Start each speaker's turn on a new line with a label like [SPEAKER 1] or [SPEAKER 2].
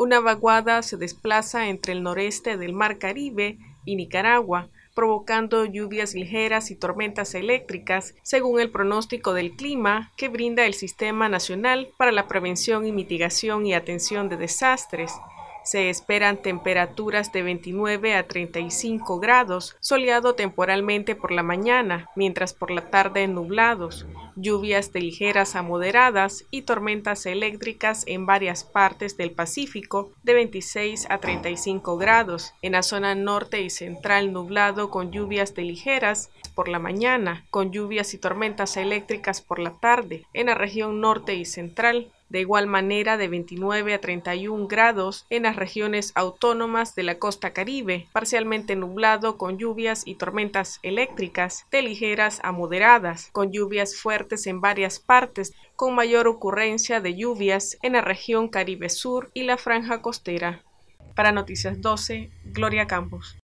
[SPEAKER 1] Una vaguada se desplaza entre el noreste del Mar Caribe y Nicaragua, provocando lluvias ligeras y tormentas eléctricas, según el pronóstico del clima que brinda el Sistema Nacional para la Prevención y Mitigación y Atención de Desastres. Se esperan temperaturas de 29 a 35 grados, soleado temporalmente por la mañana, mientras por la tarde nublados, lluvias de ligeras a moderadas y tormentas eléctricas en varias partes del Pacífico de 26 a 35 grados. En la zona norte y central nublado con lluvias de ligeras por la mañana, con lluvias y tormentas eléctricas por la tarde. En la región norte y central de igual manera de 29 a 31 grados en las regiones autónomas de la costa caribe, parcialmente nublado con lluvias y tormentas eléctricas de ligeras a moderadas, con lluvias fuertes en varias partes, con mayor ocurrencia de lluvias en la región Caribe Sur y la franja costera. Para Noticias 12, Gloria Campos.